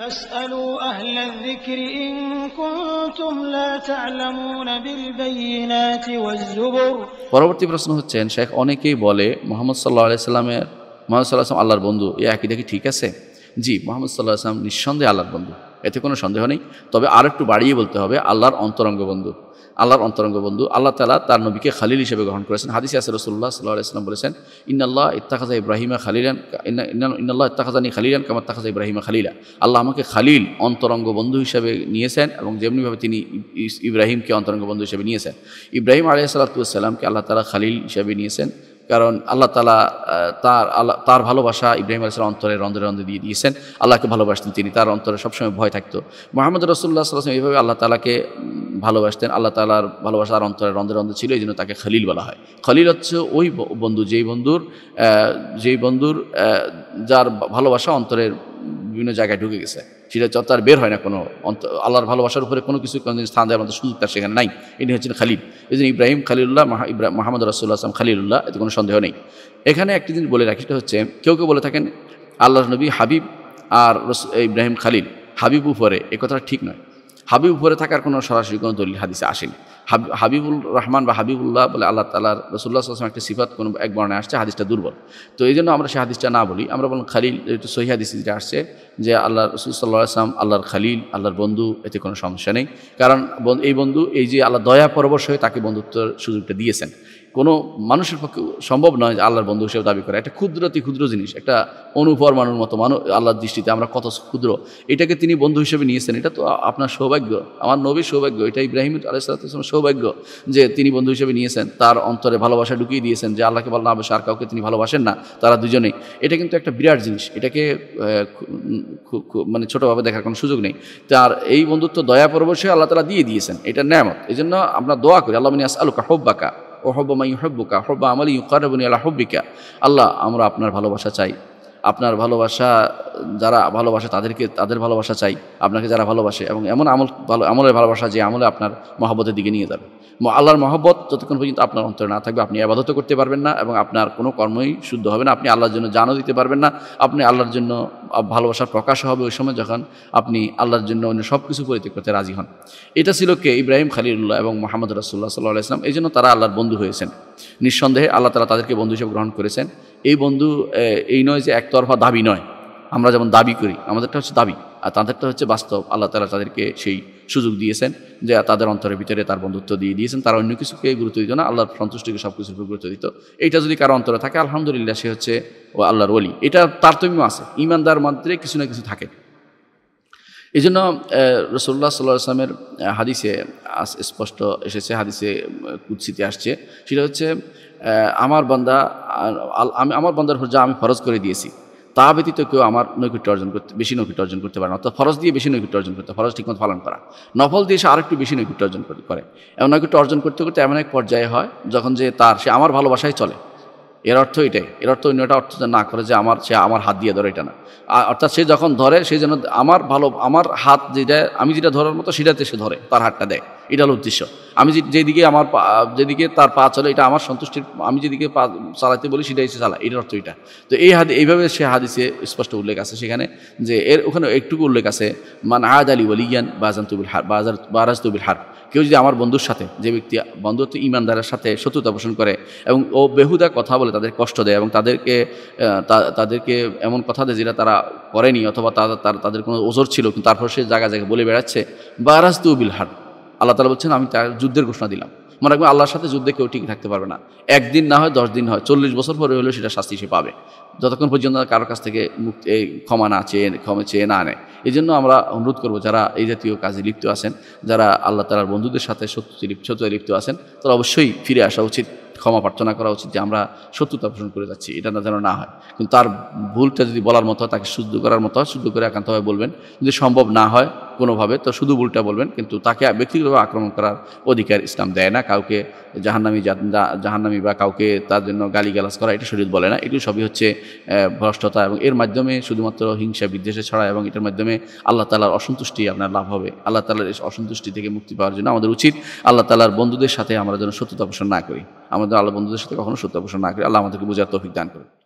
পরবর্তী প্রশ্ন হচ্ছেন শেখ অনেকেই বলে মোহাম্মদ সাল্লাহ আলাই মোহাম্মদ সাল্লাহ আল্লাহর বন্ধু এ একই দেখি ঠিক আছে জি মোহাম্মদ সাল্লাহ আসলাম নিঃসন্দেহে আল্লাহর বন্ধু এতে কোনো সন্দেহ নেই তবে আর একটু বাড়িয়ে বলতে হবে আল্লাহর অন্তরঙ্গ বন্ধু আল্লাহর অন্তরঙ্গ বন্ধু আল্লাহ তালা তার নবীকে খালিল হিসেবে গ্রহণ করেছেন হাদিস আসল রসুল্লাহ সাল্লাহ ইসলাম বলেছেন ইন্নাল্লাহ ইত্তাখাজা ইব্রাহিমা খালিলান ইন্নাল্লাহ ইত্তাখাজানি খালিলান কামার তাখাজা ইব্রাহিমা খালিলা আল্লাহ আমাকে খালিল অন্তরঙ্গ বন্ধু হিসেবে নিয়েছেন এবং যেমনিভাবে তিনি ইব্রাহিমকে অন্তরঙ্গ বন্ধু হিসেবে নিয়েছেন ইব্রাহিম আলিয়া সাল্লামকে আল্লাহ তালা খালিল হিসেবে নিয়েছেন কারণ আল্লাহ তালা তার আল্লাহ তার ভালোবাসা ইব্রাহিম আলাইসালাম অন্তরে রন্ধে রন্ধে দিয়ে দিয়েছেন আল্লাহকে ভালোবাসতেন তিনি তার অন্তরে সবসময় ভয় থাকতো মোহাম্মদ রসুল্লাহ সাল্লাম এইভাবে আল্লাহ তালাকে ভালোবাসতেন আল্লাহ তালার ভালোবাসা তার অন্তরে রন্ধে রন্ধে ছিল এই জন্য তাকে খলিল বলা হয় খলিল হচ্ছে ওই বন্ধু যেই বন্ধুর যেই বন্ধুর যার ভালোবাসা অন্তরের বিভিন্ন জায়গায় ঢুকে গেছে সেটা যত আর বের হয় না কোনো অন্ত আল্লাহর ভালোবাসার উপরে কোনো কিছু কোনো স্থান দেওয়ার মতো সুযোগ তার সেখানে নাই এটি হচ্ছেন খালিদ এই জন্য ইব্রাহিম খালিলুল্লাহ ইব্রাহ মাহমুদ রাসুল্লাহ আসলাম খালিউল্লাহ এতে কোনো সন্দেহ নেই এখানে একটি জিনিস বলে রাখি সেটা হচ্ছে কেউ কেউ বলে থাকেন আল্লাহ নবী হাবিব আর ইব্রাহিম খালিল হাবিব উপরে এ কথাটা ঠিক নয় হাবিব উপরে থাকার কোনো সরাসরি কোনো দলিল হাদিসে আসেনি হাবিবুল রহমান বা হাবিবুল্লাহ বলে আল্লাহ তালার রসুল্লাহ আসলাম একটা সিফাত কোনো এক বর্ণে আসছে হাদিসটা দুর্বল তো এই জন্য আমরা সে হাদিসটা না বলি আমরা বলুন খালিল একটু সহি হাদিস যেটা আসছে যে আল্লাহ রসুল সাল্লাহ আসলাম আল্লাহর খালিল আল্লাহর বন্ধু এতে কোনো সমস্যা নেই কারণ এই বন্ধু এই যে আল্লাহ দয়া পরবশ হয়ে তাকে বন্ধুত্বের সুযোগটা দিয়েছেন কোনো মানুষের পক্ষে সম্ভব নয় যে আল্লাহর বন্ধু হিসেবে দাবি করা একটা ক্ষুদ্রতি ক্ষুদ্র জিনিস একটা অনুপরমাণুর মতো মানুষ আল্লাহর দৃষ্টিতে আমরা কত ক্ষুদ্র এটাকে তিনি বন্ধু হিসেবে নিয়েছেন এটা তো আপনার সৌভাগ্য আমার নবীর সৌভাগ্য এটা ইব্রাহিম আলাইসালাম সৌভাগ্য যে তিনি বন্ধু হিসেবে নিয়েছেন তার অন্তরে ভালোবাসা ঢুকিয়ে দিয়েছেন যে আল্লাহকে বল না হবে আর কাউকে তিনি ভালোবাসেন না তারা দুজনেই এটা কিন্তু একটা বিরাট জিনিস এটাকে মানে ছোটোভাবে দেখার কোনো সুযোগ নেই তার এই বন্ধুত্ব দয়া পরবশে আল্লাহ তালা দিয়ে দিয়েছেন এটা ন্যামত এই জন্য আমরা দোয়া করি আল্লাহ মিনি আলুকা হোব্বাকা ও হব্বামাই হব্বুকা হব্বা আমলি কারবনী আল্লাহ হব্বিকা আল্লাহ আমরা আপনার ভালোবাসা চাই আপনার ভালোবাসা যারা ভালোবাসে তাদেরকে তাদের ভালোবাসা চাই আপনাকে যারা ভালোবাসে এবং এমন আমল ভালো আমলের ভালোবাসা যে আমলে আপনার মহব্বতের দিকে নিয়ে যাবে আল্লাহর মহব্বত যতক্ষণ পর্যন্ত আপনার অন্তরে না থাকবে আপনি আবাদত করতে পারবেন না এবং আপনার কোনো কর্মই শুদ্ধ হবে না আপনি আল্লাহর জন্য জানও দিতে পারবেন না আপনি আল্লাহর জন্য ভালোবাসা প্রকাশ হবে ওই সময় যখন আপনি আল্লাহর জন্য অন্য সব কিছু পরিত্যাগ করতে রাজি হন এটা ছিল কে ইব্রাহিম খালিউল্লাহ এবং মোহাম্মদ রাসুল্লাহ সাল্লাহ ইসলাম এই জন্য তারা আল্লাহর বন্ধু হয়েছেন নিঃসন্দেহে আল্লাহ তালা তাদেরকে বন্ধু হিসেবে গ্রহণ করেছেন এই বন্ধু এই নয় যে একতরফা দাবি নয় আমরা যেমন দাবি করি আমাদেরটা হচ্ছে দাবি আর তাদেরটা হচ্ছে বাস্তব আল্লাহ তালা তাদেরকে সেই সুযোগ দিয়েছেন যে তাদের অন্তরের ভিতরে তার বন্ধুত্ব দিয়ে দিয়েছেন তারা অন্য কিছুকে গুরুত্ব দিত না আল্লাহর সন্তুষ্টিকে সব কিছুর উপর গুরুত্ব দিত এটা যদি কারো অন্তরে থাকে আলহামদুলিল্লাহ সে হচ্ছে ও আল্লাহর ওলি এটা তারতম্য আছে ইমানদার মধ্যে কিছু না কিছু থাকে এই জন্য রসল্লা সাল্লাহ আসলামের হাদিসে স্পষ্ট এসেছে হাদিসে কুৎসিতে আসছে সেটা হচ্ছে আমার বান্দা আমি আমার বন্দার হজ্জা আমি ফরজ করে দিয়েছি তা ব্যতীত কেউ আমার নৈকট্য অর্জন করতে বেশি নৈকট্য অর্জন করতে পারে না অর্থাৎ ফরজ দিয়ে বেশি নৈকট্য অর্জন করতে ফরজ ঠিকমতো পালন করা নফল দিয়ে সে আরেকটু বেশি নৈকট্য অর্জন করে এমন নৈকট্য অর্জন করতে করতে এমন এক পর্যায়ে হয় যখন যে তার সে আমার ভালোবাসায় চলে এর অর্থ এটাই এর অর্থ অন্যটা অর্থ না করে যে আমার সে আমার হাত দিয়ে ধরে এটা না অর্থাৎ সে যখন ধরে সে যেন আমার ভালো আমার হাত যেটা আমি যেটা ধরার মতো সেটাতে সে ধরে তার হাতটা দেয় এটা হলো উদ্দেশ্য আমি যেদিকে আমার যেদিকে তার পা চলে এটা আমার সন্তুষ্টির আমি যেদিকে পা চালাতে বলি সেটাই সে চালা এটার অর্থ এটা তো এই হাদি এইভাবে সে হাদিসে স্পষ্ট উল্লেখ আছে সেখানে যে এর ওখানে একটুকু উল্লেখ আছে মান আহাদ আলী ওয়ালিয়ান বাজান তুবিল হার বাজার বারাজ তুবিল হার কেউ যদি আমার বন্ধুর সাথে যে ব্যক্তি বন্ধুত্ব ইমানদারের সাথে শত্রুতা পোষণ করে এবং ও বেহুদা কথা বলে তাদের কষ্ট দেয় এবং তাদেরকে তাদেরকে এমন কথা দেয় যেটা তারা করেনি অথবা তারা তাদের কোনো ওজোর ছিল কিন্তু তারপর সে জায়গা জায়গায় বলে বেড়াচ্ছে বারাজ তুবিল হার আল্লাহ তালা বলছেন আমি তার যুদ্ধের ঘোষণা দিলাম মনে রাখবেন আল্লাহর সাথে যুদ্ধে কেউ টিকে থাকতে পারবে না একদিন না হয় দশ দিন হয় চল্লিশ বছর পরে হলেও সেটা শাস্তি সে পাবে যতক্ষণ পর্যন্ত কারোর কাছ থেকে মুক্তি ক্ষমা না চেয়ে ক্ষমা চেয়ে না আনে এই জন্য আমরা অনুরোধ করবো যারা এই জাতীয় কাজে লিপ্ত আছেন যারা আল্লাহ তালার বন্ধুদের সাথে সত্যতে লিপ সত্যতে লিপ্ত আছেন তারা অবশ্যই ফিরে আসা উচিত ক্ষমা প্রার্থনা করা উচিত যে আমরা সত্যতা পোষণ করে যাচ্ছি এটা না যেন না হয় কিন্তু তার ভুলটা যদি বলার মতো তাকে শুদ্ধ করার মতো হয় শুদ্ধ করে একান্তভাবে বলবেন যদি সম্ভব না হয় কোনোভাবে তো শুধু ভুলটা বলবেন কিন্তু তাকে ব্যক্তিগতভাবে আক্রমণ করার অধিকার ইসলাম দেয় না কাউকে জাহান্নামি জাহান্নামি বা কাউকে তার জন্য গালিগালাজ করা এটা শরীর বলে না এটি সবই হচ্ছে ভ্রষ্টতা এবং এর মাধ্যমে শুধুমাত্র হিংসা বিদ্বেষে ছড়া এবং এটার মাধ্যমে আল্লাহ তালার অসন্তুষ্টি আপনার লাভ হবে আল্লাহ তালার অসন্তুষ্টি থেকে মুক্তি পাওয়ার জন্য আমাদের উচিত আল্লাহ তালার বন্ধুদের সাথে আমরা যেন সত্যতা পোষণ না করি আমাদের আল্লাহ বন্ধুদের সাথে কখনো সত্য পোষণ না করি আল্লাহ আমাদেরকে বোঝার তফিক দান করে